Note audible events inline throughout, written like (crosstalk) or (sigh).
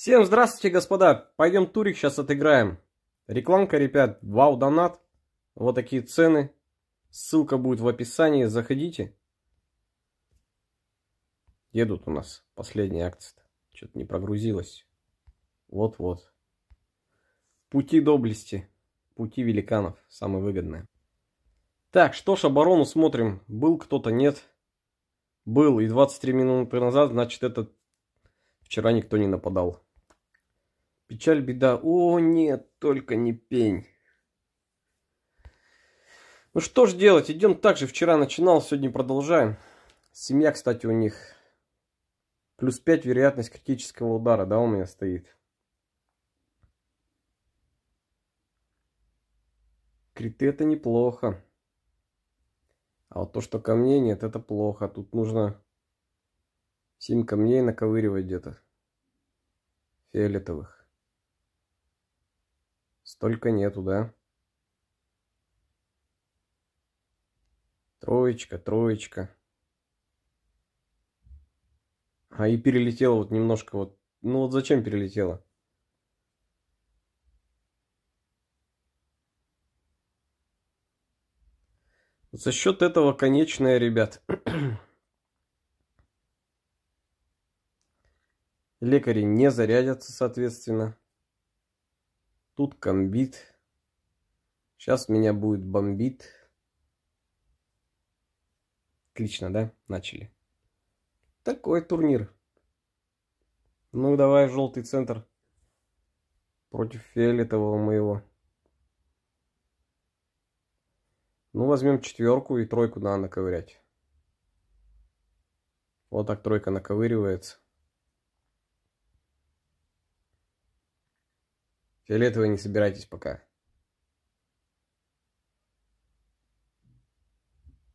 Всем здравствуйте, господа! Пойдем турик сейчас отыграем. Рекламка, ребят, вау, донат. Вот такие цены. Ссылка будет в описании, заходите. Едут у нас последние акции. Что-то не прогрузилось. Вот-вот. Пути доблести. Пути великанов. Самое выгодное. Так, что ж, оборону смотрим. Был кто-то, нет. Был. И 23 минуты назад, значит, этот вчера никто не нападал. Печаль, беда. О, нет, только не пень. Ну что ж делать, идем так же. Вчера начинал, сегодня продолжаем. Семья, кстати, у них. Плюс 5 вероятность критического удара, да, у меня стоит. Криты это неплохо. А вот то, что камней нет, это плохо. Тут нужно 7 камней наковыривать где-то. Фиолетовых. Столько нету, да? Троечка, троечка. А и перелетела вот немножко вот. Ну вот зачем перелетела? За счет этого конечная, ребят. Лекари не зарядятся, соответственно. Тут комбит. Сейчас меня будет бомбит. Отлично, да? Начали. Такой турнир. Ну, давай желтый центр. Против фиолетового моего. Ну, возьмем четверку и тройку надо наковырять. Вот так тройка наковыривается. Фиолетовый не собираетесь пока.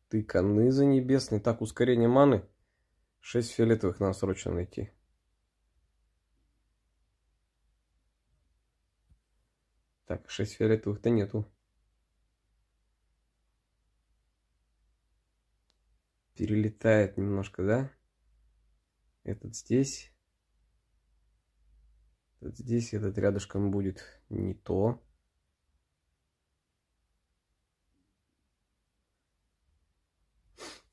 Ты за небесный. Так, ускорение маны. Шесть фиолетовых нам срочно найти. Так, шесть фиолетовых-то нету. Перелетает немножко, да? Этот здесь здесь этот рядышком будет не то.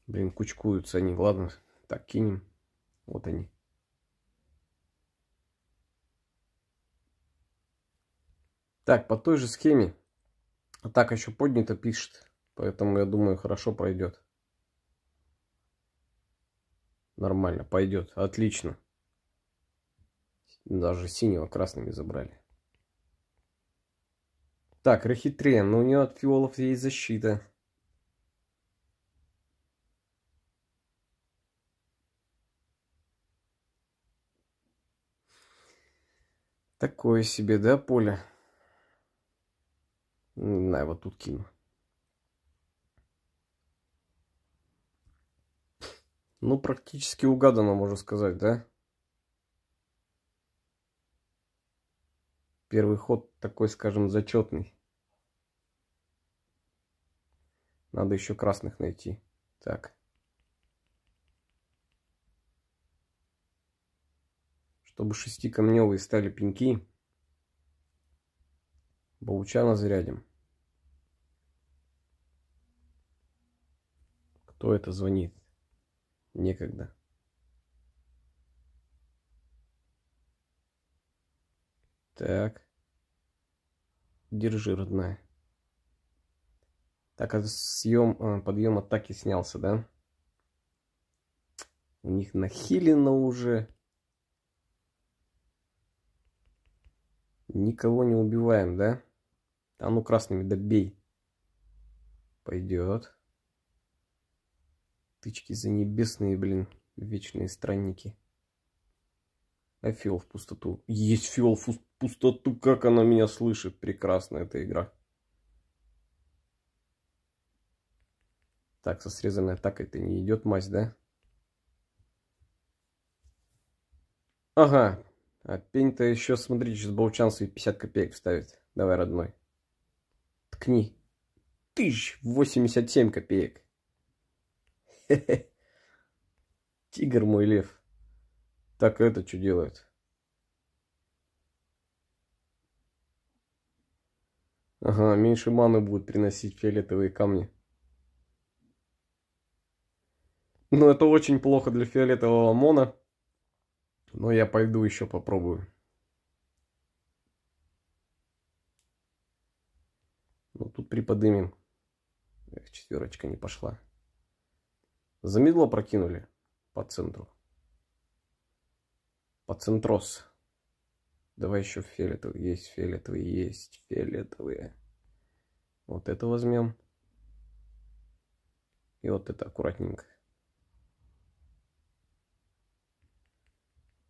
Блин, кучкуются они. Ладно, так кинем. Вот они. Так, по той же схеме. Атака еще поднято пишет. Поэтому, я думаю, хорошо пройдет. Нормально, пойдет. Отлично. Даже синего красными забрали. Так, Рахитрен, но ну, у нее от фиолов есть защита. Такое себе, да, поле? Не знаю, вот тут кину. Ну, практически угадано, можно сказать, да? Первый ход такой, скажем, зачетный. Надо еще красных найти. Так. Чтобы шести стали пеньки. Баучана зарядим. Кто это звонит? Некогда. Так. Держи, родная. Так, а съем, а, подъем атаки снялся, да? У них нахилено уже. Никого не убиваем, да? А ну красными добей. Пойдет. Тычки за небесные, блин, вечные странники. А Фил в пустоту. Есть Фил в пустоту, как она меня слышит. Прекрасно эта игра. Так, со срезанной атакой это не идет мазь, да? Ага. А пень-то еще, смотрите, сейчас Баучан свои 50 копеек вставит. Давай, родной. Ткни. Тысяч 87 копеек. Хе -хе. Тигр мой лев. Так это что делает? Ага, меньше маны будут приносить фиолетовые камни. Ну, это очень плохо для фиолетового мона. Но я пойду еще попробую. Ну, тут приподнимем. Эх, четверочка не пошла. Замедло прокинули по центру. Пацентроз. Давай еще фиолетовый. Есть фиолетовый, есть фиолетовые. Вот это возьмем. И вот это аккуратненько.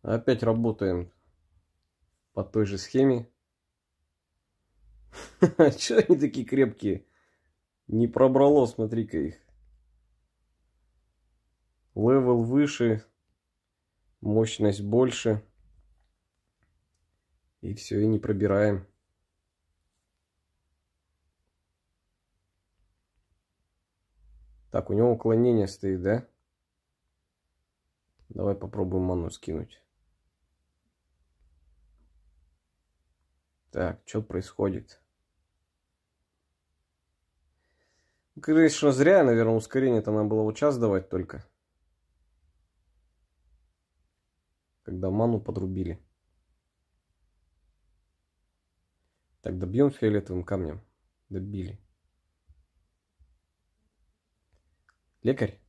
Опять работаем по той же схеме. (laughs) Чего они такие крепкие? Не пробрало, смотри-ка их. Левел выше, мощность больше. И все, и не пробираем. Так, у него уклонение стоит, да? Давай попробуем ману скинуть. Так, что происходит? Конечно, зря, наверное, ускорение-то надо было вот час давать только. когда ману подрубили. Так, добьем фиолетовым камнем. Добили. Лекарь.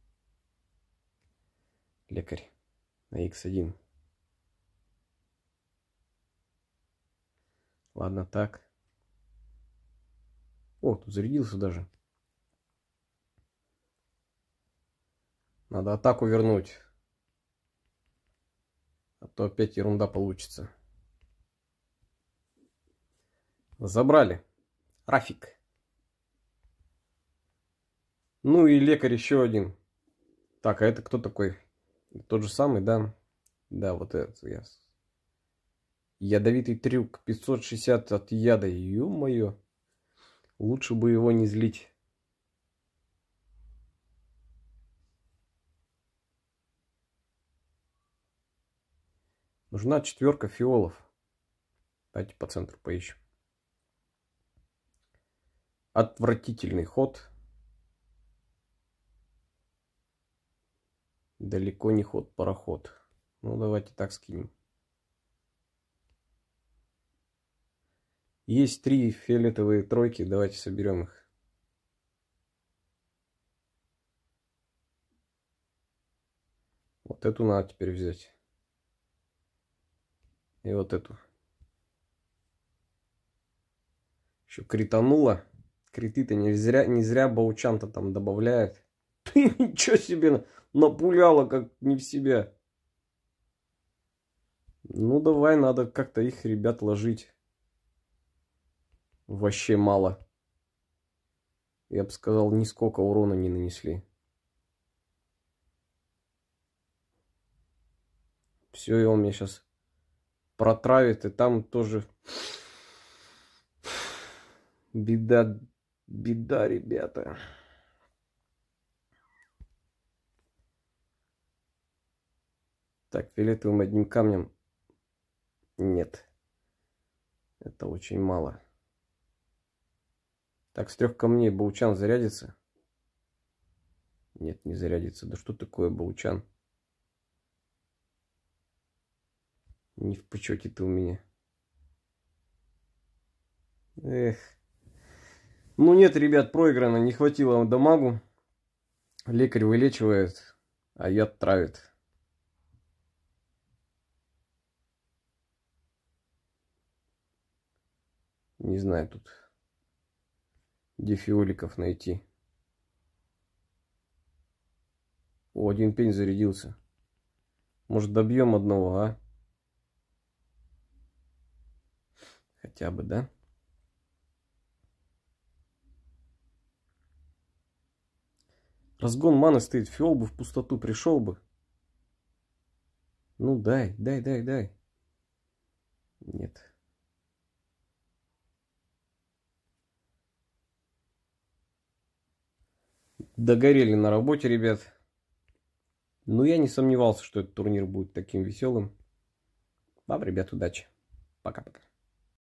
Лекарь. На x1. Ладно, так. О, тут зарядился даже. Надо атаку вернуть то опять ерунда получится. Забрали. Рафик. Ну и лекарь еще один. Так, а это кто такой? Тот же самый, да? Да, вот этот я. Ядовитый трюк. 560 от яда. Ё-моё. Лучше бы его не злить. Нужна четверка фиолов. Давайте по центру поищем. Отвратительный ход. Далеко не ход, пароход. Ну, давайте так скинем. Есть три фиолетовые тройки, давайте соберем их. Вот эту надо теперь взять. И вот эту. Еще критануло. Криты-то не зря, не зря Баучан-то там добавляет. (laughs) Ты ничего себе напуляла, как не в себя. Ну давай, надо как-то их ребят ложить. Вообще мало. Я бы сказал, нисколько урона не нанесли. Все, и он мне сейчас протравит, и там тоже беда, беда, ребята. Так, фиолетовым одним камнем нет. Это очень мало. Так, с трех камней Баучан зарядится? Нет, не зарядится. Да что такое Баучан? Не в почете ты у меня. Эх. Ну нет, ребят, проиграно. Не хватило дамагу. Лекарь вылечивает, а яд травит. Не знаю тут, где фиоликов найти. О, один пень зарядился. Может, добьем одного, а? хотя бы, да? Разгон маны стоит, фиол бы в пустоту пришел бы. Ну дай, дай, дай, дай. Нет. Догорели на работе, ребят. Но я не сомневался, что этот турнир будет таким веселым. Вам, ребят, удачи. Пока-пока.